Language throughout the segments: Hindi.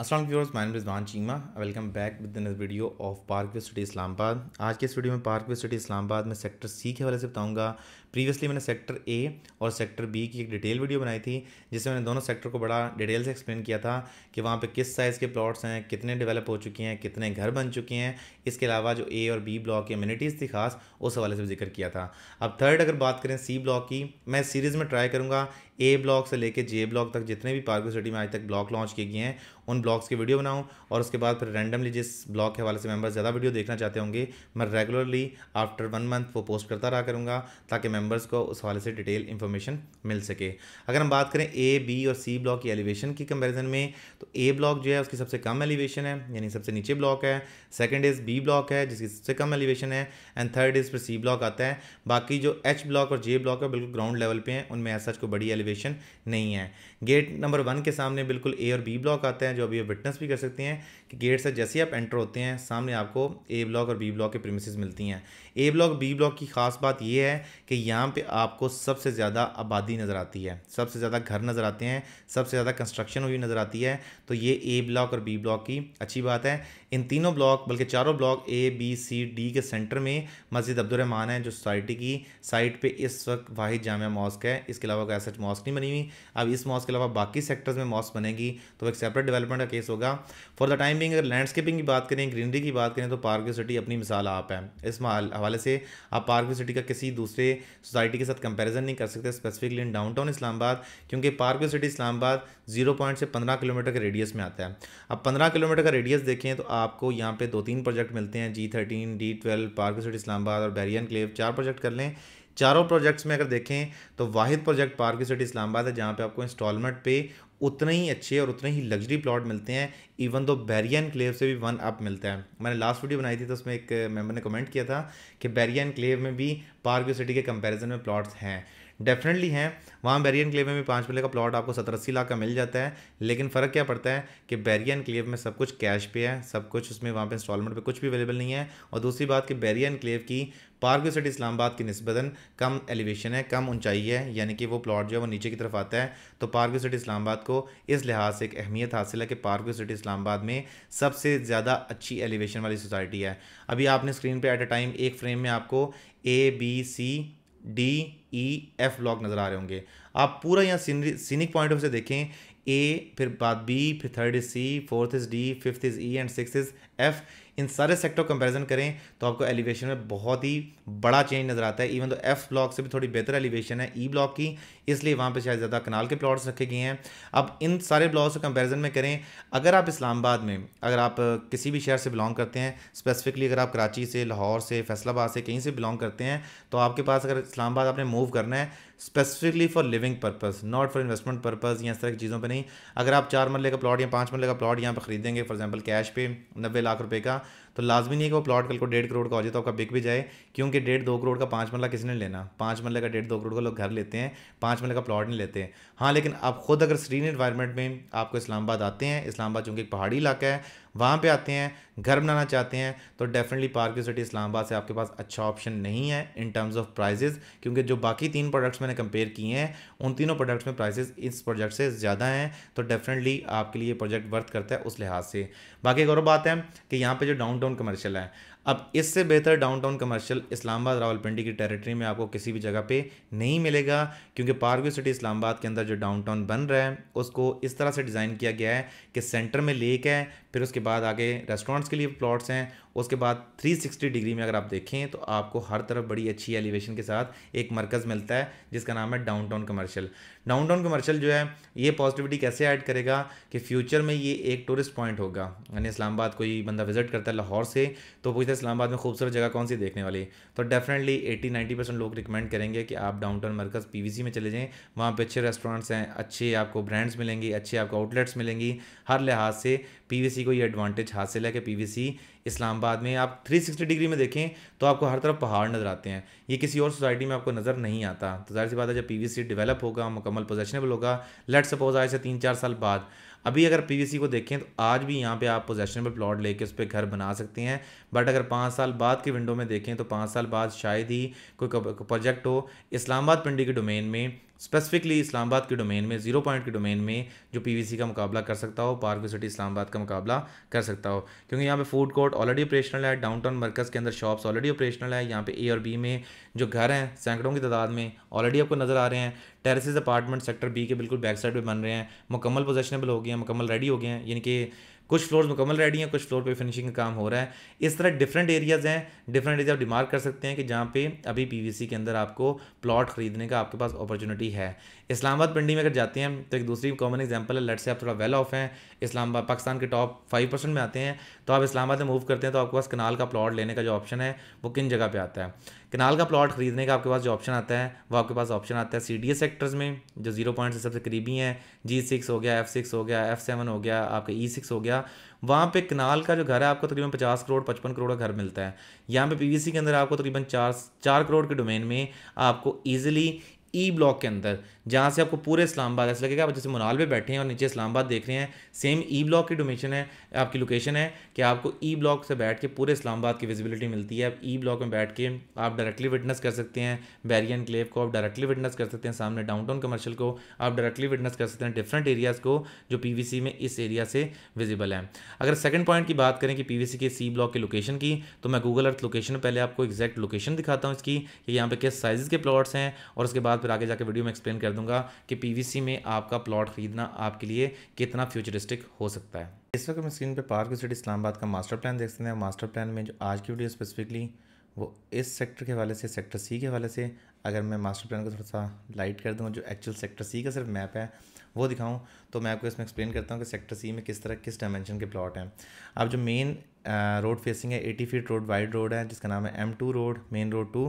Aslam viewers my Rizwan Cheema welcome back with another video of Park View City Islamabad आज के इस वीडियो में पार्क वे सिटी इस्लामाबाद में सेक्टर सी के हवाले से बताऊंगा प्रीवियसली मैंने सेक्टर ए और सेक्टर बी की एक डिटेल वीडियो बनाई थी जिसमें मैंने दोनों सेक्टर को बड़ा डिटेल से एक्सप्लेन किया था कि वहाँ पर किस साइज़ के प्लाट्स हैं कितने डिवेलप हो चुके हैं कितने घर बन चुके हैं इसके अलावा जो ए और बी ब्लॉक की अम्यूनिटीज़ थी खास उस हवाले से जिक्र किया था अब थर्ड अगर बात करें सी ब्लॉक की मैं सीरीज़ में ट्राई करूँगा ए ब्लॉक से लेकर जे ब्लॉक तक जितने भी पार्को सिटी में आज तक ब्लॉक लॉन्च किए गए हैं उन ब्लॉक्स की वीडियो बनाऊँ और उसके बाद फिर रैंडमली जिस ब्लॉक के हवाले से मेंबर्स ज़्यादा वीडियो देखना चाहते होंगे मैं रेगुलरली आफ्टर वन मंथ वो पोस्ट करता रहा करूँगा ताकि मेंबर्स को उस हवाले से डिटेल इन्फॉर्मेशन मिल सके अगर हम बात करें ए बी और सी ब्लॉक की एलिवेशन की कंपेरिजन में तो ए ब्लॉक जो है उसकी सबसे कम एलिवेशन है यानी सबसे नीचे ब्लॉक है सेकेंड इज़ बी ब्लॉक है जिसकी सबसे कम एलिवेशन है एंड थर्ड इज़ फिर सी ब्लॉक आता है बाकी जो एच ब्लॉक और जे ब्लॉक है बिल्कुल ग्राउंड लेवल पर हैं उनमें ऐसा कोई बड़ी मोटिवेशन नहीं है गेट नंबर वन के सामने बिल्कुल ए और बी ब्लॉक आता है जो अभी आप विटनेस भी कर सकते हैं कि गेट से जैसे ही आप एंटर होते हैं सामने आपको ए ब्लॉक और बी ब्लॉक के प्रेमिसेस मिलती हैं ए ब्लॉक बी ब्लॉक की खास बात यह है कि यहाँ पर आपको सबसे ज़्यादा आबादी नज़र आती है सबसे ज़्यादा घर नज़र आते हैं सबसे ज़्यादा कंस्ट्रक्शन हुई नज़र आती है तो ये ए ब्लॉक और बी ब्लॉक की अच्छी बात है इन तीनों ब्लॉक बल्कि चारों block A B C D के सेंटर में मस्जिद अब्दुलरहमान है जो सोसाइटी की साइट पर इस वक्त वाहिद जाम मॉस्क है इसके अलावा कोई ऐसा मॉस्क नहीं बनी हुई अब इस मॉस्क के अलावा बाकी सेक्टर्स में मॉस बनेगी तो एक सेपरेट डेवलपमेंट का केस होगा फॉर द टाइम बिंग अगर लैंडस्केपिंग की बात करें ग्रीनरी की बात करें तो पार्क सिटी अपनी मिसाल आप है इस हवाले से आप पार्क सिटी का किसी दूसरे सोसाइटी के साथ कंपेरिजन नहीं कर सकते specifically in downtown Islamabad क्योंकि Park City Islamabad zero point से पंद्रह किलोमीटर के रेडियस में आता है अब पंद्रह किलोमीटर का रेडियस देखें तो आपको यहाँ पे दो तीन प्रोजेक्ट मिलते हैं G thirteen D twelve Park City Islamabad और बैरियन क्लेव चार प्रोजेक्ट कर लें चारों प्रोजेक्ट्स में अगर देखें तो वाहिद प्रोजेक्ट पार्क सिटी इस्लामाबाद है जहाँ पे आपको इंस्टॉलमेंट पे उतने ही अच्छे और उतने ही लग्जरी प्लॉट मिलते हैं इवन दो बैरियन क्लेव से भी वन अप मिलता है मैंने लास्ट वीडियो बनाई थी तो उसमें एक मेंबर ने कमेंट किया था कि बैरियन क्लेव में भी पार्क सिटी के कंपैरिजन में प्लॉट्स हैं डेफिनेटली हैं वहाँ बैरियन क्लेव में भी पाँच मिले का प्लॉट आपको सत्तर अस्सी लाख का मिल जाता है लेकिन फ़र्क क्या पड़ता है कि बैरियन क्लेव में सब कुछ कैश पे है सब कुछ उसमें वहाँ पे इंस्टॉलमेंट पे कुछ भी अवेलेबल नहीं है और दूसरी बात कि बैरियन क्लेव की पार्क सिटी इस्लामाबाद की नस्बता कम एलिवेशन है कम ऊंचाई है यानी कि वो प्लॉट जो है वो नीचे की तरफ आता है तो पार्क सिटी इस्लामाबाद को इस लिहाज से एक अहमियत हासिल है कि पार्क सिटी इस्लामाबाद में सबसे ज़्यादा अच्छी एलिवेशन वाली सोसाइटी है अभी आपने स्क्रीन पर एट अ टाइम एक फ्रेम में आपको A B C D E F block नज़र आ रहे होंगे आप पूरा यहाँ सीनिक पॉइंट ऑफ से देखें ए फिर बाद बी फिर third is C fourth is D fifth is E and six is F इन सारे सेक्टर कंपैरिजन करें तो आपको एलिवेशन में बहुत ही बड़ा चेंज नज़र आता है इवन तो एफ ब्लॉक से भी थोड़ी बेहतर एलिवेशन है ई e ब्लॉक की इसलिए वहाँ पर शायद ज़्यादा कनाल के प्लॉट्स रखे गए हैं अब इन सारे ब्लॉक से कंपेरिजन में करें अगर आप इस्लामाबाद में अगर आप किसी भी शहर से बिलोंग करते हैं स्पेसिफिकली अगर आप कराची से लाहौर से फैसलाबाद से कहीं से बिलोंग करते हैं तो आपके पास अगर इस्लामाबाद आपने मूव करना है specifically for living purpose not for investment purpose या इस तरह की चीज़ों पर नहीं अगर आप चार मरले का प्लॉट या पाँच मरले का प्लॉट यहाँ पर खरीदेंगे फॉर एग्जाम्पल कैश पे नब्बे लाख रुपये का तो लाजमी नहीं है कि वो प्लॉट कल को डेढ़ करोड़ का हो जाए तो आपका बिक भी जाए क्योंकि डेढ़ दो करोड़ का पाँच मरला किसी ने लेना पाँच मरला का डेढ़ दो करोड़ का लोग घर लेते हैं पाँच मरला का प्लॉट नहीं लेते हाँ लेकिन आप खुद अगर सीन इन्वायरमेंट में आपको इस्लामाबाद आते हैं इस्लामाबाद चूँकि एक पहाड़ी इलाका है वहाँ पर आते हैं घर बनाना चाहते हैं तो डेफिनेटली पार्क सिटी इस्लामाबाद से आपके पास अच्छा ऑप्शन नहीं है इन टर्म्स ऑफ प्राइजेज़ क्योंकि जो बाकी तीन प्रोडक्ट्स मैंने कंपेयर किए हैं उन तीनों प्रोडक्ट्स में प्राइजेज इस प्रोजेक्ट से ज़्यादा हैं तो डेफिनेटली आपके लिए प्रोजेक्ट वर्थ करता है उस लिहाज से बाकी एक और बात है कि यहाँ पर जो डाउन डाउन कमर्शियल है अब इससे बेहतर डाउनटाउन कमर्शियल इस्लामाबाद रावलपिंडी की टेरिटरी में आपको किसी भी जगह पे नहीं मिलेगा क्योंकि पार्वी सिटी इस्लामाबाद के अंदर जो डाउनटाउन बन रहा है उसको इस तरह से डिज़ाइन किया गया है कि सेंटर में लेक है फिर उसके बाद आगे रेस्टोरेंट्स के लिए प्लॉट्स हैं उसके बाद 360 डिग्री में अगर आप देखें तो आपको हर तरफ बड़ी अच्छी एलिवेशन के साथ एक मरकज़ मिलता है जिसका नाम है डाउनटाउन कमर्शियल डाउनटाउन कमर्शियल जो है ये पॉजिटिविटी कैसे ऐड करेगा कि फ्यूचर में ये एक टूरिस्ट पॉइंट होगा यानी इस्लामाबाद कोई बंदा विजिट करता है लाहौर से तो पूछता इस्लामाबाद में खूबसूरत जगह कौन सी देखने वाली तो डेफिनेटली 80 90 परसेंट लोग रिकमेंड करेंगे कि आप डाउन टाउन मरकज़ पी में चले जाएं वहाँ पर अच्छे रेस्टोरेंट्स हैं अच्छे आपको ब्रांड्स मिलेंगी अच्छे आपको आउटलेट्स मिलेंगी हर लिहाज से पीवीसी को ये एडवांटेज हासिल है कि पीवीसी इस्लामाबाद में आप 360 डिग्री में देखें तो आपको हर तरफ पहाड़ नज़र आते हैं ये किसी और सोसाइटी में आपको नज़र नहीं आता तो जाहिर सी बात है जब पीवीसी डेवलप होगा मुकम्मल पोजेशनेबल होगा लेट सपोज आज से तीन चार साल बाद अभी अगर पीवीसी को देखें तो आज भी यहाँ पे आप पोजेशनेबल प्लॉट लेके उस पर घर बना सकते हैं बट अगर पाँच साल बाद की विंडो में देखें तो पाँच साल बाद शायद ही कोई प्रोजेक्ट हो इस्लामाबाद पिंडी के डोमेन में स्पेसिफिकली इस्लामाबाद के डोमेन में जीरो पॉइंट के डोमेन में जो पीवीसी का मुकाबला कर सकता हो पार्क सिटी इस्लामाबाद का मुकाबला कर सकता हो क्योंकि यहाँ पे फूड कोर्ट ऑलरेडी ऑपरेशनल है डाउनटाउन मरकज़ के अंदर शॉप्स ऑलरेडी ऑपरेशनल है यहाँ पे ए और बी में जो घर हैं सैकड़ों की तादाद में ऑलरेडी आपको नज़र आ रहे हैं टेरेसेस अपार्टमेंट सेक्टर बी के बिल्कुल बैक साइड पर बन रहे हैं मुकम्मल पोजेशनेबल हो गए हैं मुकम्मल रेडी हो गए हैं यानी कि कुछ फ्लोर्स मुकम्मल रेडी हैं कुछ फ्लोर पे फिनिशिंग का काम हो रहा है इस तरह डिफरेंट एरियाज़ हैं डिफरेंट एरिया आप डिमार्क कर सकते हैं कि जहाँ पे अभी पीवीसी के अंदर आपको प्लॉट खरीदने का आपके पास अपॉर्चुनिटी है इस्लामाबाद पिंडी में अगर जाते हैं तो एक दूसरी कॉमन एग्जाम्पल है लट से आप थोड़ा वेल ऑफ हैं इस्लामाबाद पाकिस्तान के टॉप फाइव परसेंट में आते हैं तो आप इस्लामाबाद में मूव करते हैं तो आपके पास कनाल का प्लॉट लेने का जो ऑप्शन है वो किन जगह पर आता है कनाल का प्लॉट खरीदने का आपके पास जो ऑप्शन आता है वो आपके पास ऑप्शन आता है सी डी सेक्टर्स में जो जीरो पॉइंट से सबसे करीबी हैं जी सिक्स हो गया एफ़ सिक्स हो गया एफ़ सेवन हो गया आपका ई e सिक्स हो गया वहाँ पे कनाल का जो घर है आपको तकरीबन पचास करोड़ पचपन करोड़ का घर मिलता है यहाँ पे पीवीसी के अंदर आपको तकरीबन चार चार करोड़ के डोमेन में आपको ईजिली ई e ब्लॉक के अंदर जहाँ से आपको पूरे इस्लामाबाद ऐसा लगेगा आप जैसे मुनाल पे बैठे हैं और नीचे इस्लामाबाद देख रहे हैं सेम ई ब्लॉक की डोमेशन है आपकी लोकेशन है कि आपको ई e ब्लॉक से बैठ के पूरे इस्लामाबाद की विजिबिलिटी मिलती है आप ई ब्लॉक में बैठ के आप डायरेक्टली विटनेस कर सकते हैं बैरियन क्लेव को आप डायरेक्टली विटनेस कर सकते हैं सामने टाउन कमर्शियल को आप डायरेक्टली विटनेस कर सकते हैं डिफरेंट एरियाज़ को जो पी में इस एरिया से विजिबल है अगर सेकेंड पॉइंट की बात करें कि पी के सी ब्लॉक की लोकेशन की तो मैं गूगल अर्थ लोकेशन पहले आपको एग्जैक्ट लोकेशन दिखाता हूँ इसकी कि यहाँ पर किस साइज़ के प्लॉट्स हैं और उसके बाद फिर आगे जाके वीडियो में एक्सप्लेन कर दूंगा कि पीवीसी में आपका प्लॉट खरीदना आपके लिए कितना फ्यूचरिस्टिक हो सकता है इस वक्त हम स्क्रीन पर पार्क सिटी इस्लामाबाद का मास्टर प्लान देख सकते हैं मास्टर प्लान में जो आज की वीडियो स्पेसिफिकली वो इस सेक्टर के हवाले से सेक्टर सी के हवाले से अगर मैं मास्टर प्लान को थोड़ा सा लाइट कर दूँ जो एक्चुअल सेक्टर सी का सिर्फ मैप है वो दिखाऊँ तो मैं आपको इसमें एक्सप्लेन करता हूँ कि सेक्टर सी में किस तरह किस डायमेंशन के प्लॉट हैं अब जो मेन रोड फेसिंग है eighty feet road wide road है जिसका नाम है M two road main road two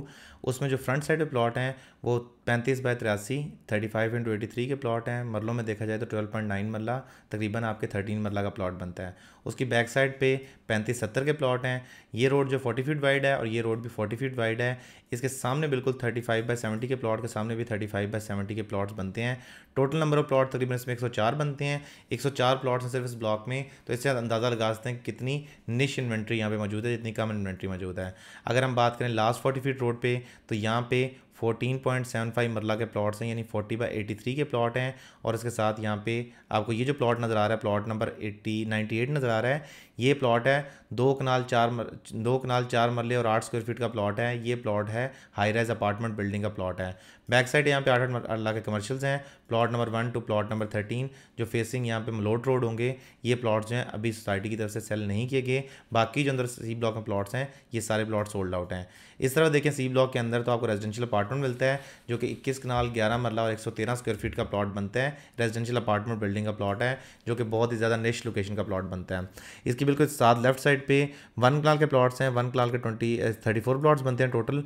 उसमें जो फ्रंट साइड के प्लॉट हैं वो पैंतीस बाय तिरासी thirty five into eighty three के प्लॉट हैं मरलों में देखा जाए तो ट्वेल्व पॉइंट नाइन मरला तकरीबन आपके थर्टीन मरला का प्लॉट बनता है उसकी बैक साइड पे पैंतीस सत्तर के प्लॉट हैं ये रोड जो फोर्टी फीट वाइड है और ये रोड भी फोर्टी फीट वाइड है इसके सामने बिल्कुल थर्टी फाइव बाई सेवेंटी के प्लॉट के सामने भी थर्टी फाइव बाई सेवेंटी के प्लॉट्स बनते हैं टोटल नंबर ऑफ प्लॉट तकरीबन इसमें एक सौ चार बनते हैं 104 प्लॉट्स हैं सिर्फ इस ब्लॉक में तो इससे अंदाज़ा लगा सकते हैं कितनी निश इन्वेंट्री यहाँ पे मौजूद है जितनी कम इन्वेंट्री मौजूद है अगर हम बात करें लास्ट फोर्टी फीट रोड पे तो यहाँ पे 14.75 मरला के प्लॉट्स हैं यानी 40 बाई 83 के प्लॉट हैं और इसके साथ यहाँ पे आपको ये जो प्लॉट नज़र आ रहा है प्लॉट नंबर 80 98 नज़र आ रहा है ये प्लॉट है दो कनाल चार मर, दो कनाल चार मरले और आठ स्क्वायर फीट का प्लॉट है ये प्लॉट है हाई राइज अपार्टमेंट बिल्डिंग का प्लॉट है बैक साइड यहाँ पे आठ आठ अल्लाह के कमर्शियल्स हैं plot number one two plot number thirteen जो फेसिंग यहाँ पे मलोट रोड होंगे ये प्लॉट्स जो हैं अभी सोसाइटी की तरफ से सेल नहीं किए गए बाकी जो अंदर सी ब्लॉक में प्लॉट्स हैं ये सारे प्लॉट सोल्ड आउट हैं इस तरह देखें सी ब्लॉक के अंदर तो आपको रेजिडेंशियल अपार्टमेंट मिलता है जो कि इक्कीस कनाल ग्यारह मरला और एक स्क्वायर फीट का प्लॉट बनता है रेजिडेंशियल अपार्टमेंट बिल्डिंग का प्लॉट है जो कि बहुत ही ज़्यादा नेक्स्ट लोकेशन का प्लॉट बनता है इसकी बिल्कुल साथ लेफ्ट साइड पे वन कलाल के प्लॉट्स हैं वन कलाल के ट्वेंटी थर्टी फोर प्लॉट्स बनते हैं टोटल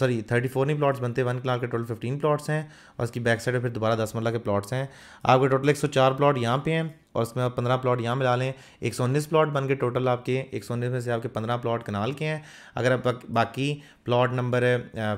सॉरी थर्टी फोर ही प्लॉट्स बनते हैं वन कलाल के टोटल फिफ्टीन प्लॉट्स हैं और उसकी बैक साइड पर फिर दोबारा दस मरला के प्लॉट्स हैं आपके टोटल एक सौ चार प्लॉट यहाँ पे हैं और उसमें आप पंद्रह प्लॉट यहाँ मिला लें एक सौ उन्नीस प्लॉट बन के टोटल आपके एक सौ उन्नीस में से आपके पंद्रह प्लॉट कनाल के हैं अगर आप बाकी प्लॉट नंबर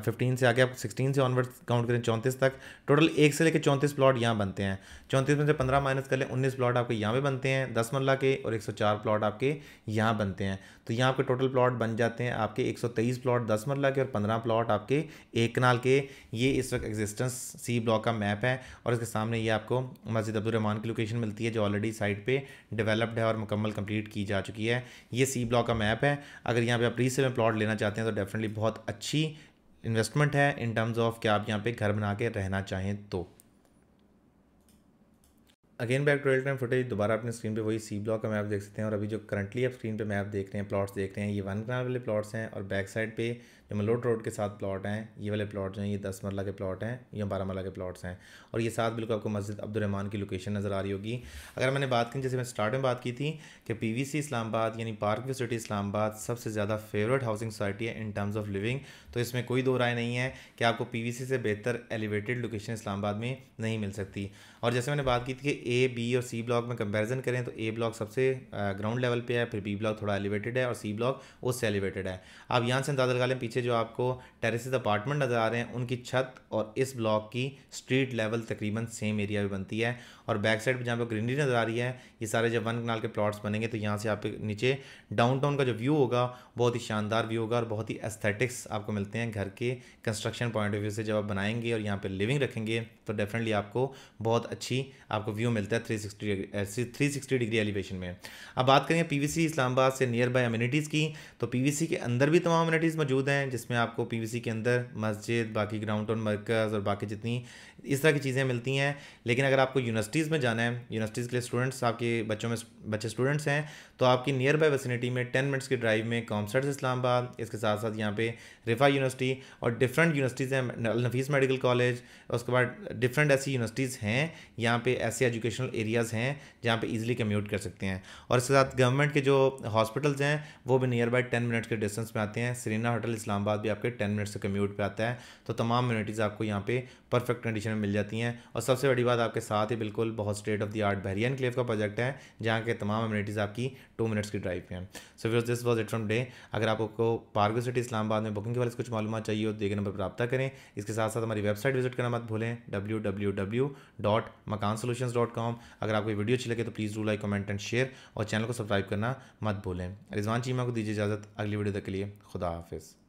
फिफ्टीन से आके आप सिक्सटीन से ऑनवर्ड काउंट करें चौंतीस तक टोटल एक से लेकर चौंतीस प्लॉट यहाँ बनते हैं चौंतीस में से पंद्रह माइनस कर लें उन्नीस प्लॉट आपके यहाँ पर बनते हैं दस मरला के और एक सौ चार प्लॉट आपके यहाँ बनते हैं तो यहाँ आपके टोटल प्लॉट बन जाते हैं आपके एक सौ तेईस प्लॉट दस मरला के और पंद्रह प्लॉट आपके एक कनाल के ये इस वक्त एग्जिस्टेंस सी ब्लॉक का मैप है और इसके सामने ये आपको मस्जिद अब्दुलरहमान की लोकेशन मिलती है जो ऑलरेडी ऑलरेडी साइट पे डेवलप्ड है और मुकम्मल कंप्लीट की जा चुकी है ये सी ब्लॉक का मैप है अगर यहाँ पे आप रीसेल में प्लॉट लेना चाहते हैं तो डेफिनेटली बहुत अच्छी इन्वेस्टमेंट है इन टर्म्स ऑफ क्या आप यहाँ पे घर बना के रहना चाहें तो again back to real time footage दोबारा अपने स्क्रीन पे वही सी ब्लॉक का मैप देख सकते हैं और अभी जो करंटली आप स्क्रीन पे मैप देख रहे हैं प्लॉट्स देख रहे हैं ये वन ग्राम वाले प्लॉट्स हैं और बैक साइड पे जो मलोट रोड के साथ प्लॉट हैं ये वाले प्लॉट जो हैं ये दस मरला के प्लॉट हैं या बारह मरला के प्लॉट्स हैं और ये साथ बिल्कुल आपको मस्जिद अब्दुलरहमान की लोकेशन नज़र आ रही होगी अगर मैंने बात की जैसे मैं स्टार्ट में बात की थी कि पी वी सी इस्लामाबाद यानी पार्क व्यू सिटी इस्लामाबाद सबसे ज़्यादा फेवरेट हाउसिंग सोसाइटी है इन टर्म्स ऑफ लिविंग तो इसमें कोई दो राय नहीं है कि आपको पी वी सी से बेहतर एलिवेटेड लोकेशन इस्लामाबाद में नहीं मिल सकती और जैसे मैंने बात की थी कि ए बी और सी ब्लॉक में कंपेरिजन करें तो ए ब्लॉक सबसे ग्राउंड लेवल पर है फिर बी ब्लॉक थोड़ा एलिवेटेड है और सी ब्लॉक उससे एलिवेटेड है आप यहाँ से अंदाजा लगा लें पीछे पीछे जो आपको टेरेसेस अपार्टमेंट नज़र आ रहे हैं उनकी छत और इस ब्लॉक की स्ट्रीट लेवल तकरीबन सेम एरिया में बनती है और बैक साइड पर जहाँ पर ग्रीनरी नज़र आ रही है ये सारे जब वन कनाल के प्लॉट्स बनेंगे तो यहाँ से आप नीचे डाउनटाउन का जो व्यू होगा बहुत ही शानदार व्यू होगा और बहुत ही एस्थेटिक्स आपको मिलते हैं घर के कंस्ट्रक्शन पॉइंट ऑफ व्यू से जब आप बनाएंगे और यहाँ पर लिविंग रखेंगे तो डेफिनेटली आपको बहुत अच्छी आपको व्यू मिलता है three sixty three sixty degree elevation में अब बात करेंगे पीवीसी इस्लामाबाद से नियर बाई अम्यूनिटीज़ की तो पी के अंदर भी तमाम अम्यूनिटीज़ मौजूद हैं जिसमें आपको पीवीसी के अंदर मस्जिद बाकी ग्राउंड और मरकज़ और बाकी जितनी इस तरह की चीज़ें मिलती हैं लेकिन अगर आपको यूनिवर्सिटीज़ में जाना है यूनिवर्सिटीज़ के लिए स्टूडेंट्स आपके बच्चों में बच्चे स्टूडेंट्स हैं तो आपकी नियर बाय वसिनिटी में टेन मिनट्स की ड्राइव में कॉमसर्ट्स इस्लामाबाद इसके साथ साथ यहाँ पे रिफा यूनिवर्सिटी और डिफरेंट यूनिवर्सिटीज़ हैं नफीस मेडिकल कॉलेज उसके बाद डिफरेंट ऐसी यूनिवर्सिटीज़ हैं यहाँ पर ऐसे एजुकेशनल एरियाज़ हैं जहाँ पर ईजिली कम्यूट कर सकते हैं और इसके साथ गवर्नमेंट के जो हॉस्पिटल्स हैं वो भी नियर बाई टेन मिनट्स के डिस्टेंस में आते हैं सरीना होटल इस्लामाबाद भी आपके टेन मिनट्स से कम्यूट पर आता है तो तमाम यूनिटीज़ आपको यहाँ पर परफेक्ट कंडीशन में मिल जाती हैं और सबसे बड़ी बात आपके साथ ही बिल्कुल बहुत state of the art Bahria enclave का प्रोजेक्ट है जहाँ के तमाम अम्यूनिटीज़ आपकी टू मिनट्स की ड्राइव पे हैं सो फिर this was it from day अगर आपको पार्गो सिटी इस्लामाबाद में बुकिंग के बारे में कुछ मालूम चाहिए तो देखे नंबर पर रब्ता करें इसके साथ साथ हमारी वेबसाइट विजिट करना मत भूलें W W W dot Makaan solution dot com अगर आपको वीडियो अच्छी लगे तो please do like comment and share और चैनल को सब्सक्राइब करना मत भूलें रिजवान चीमा को दीजिए इजाज़त अगली वीडियो तक के लिए खुदा हाफिज़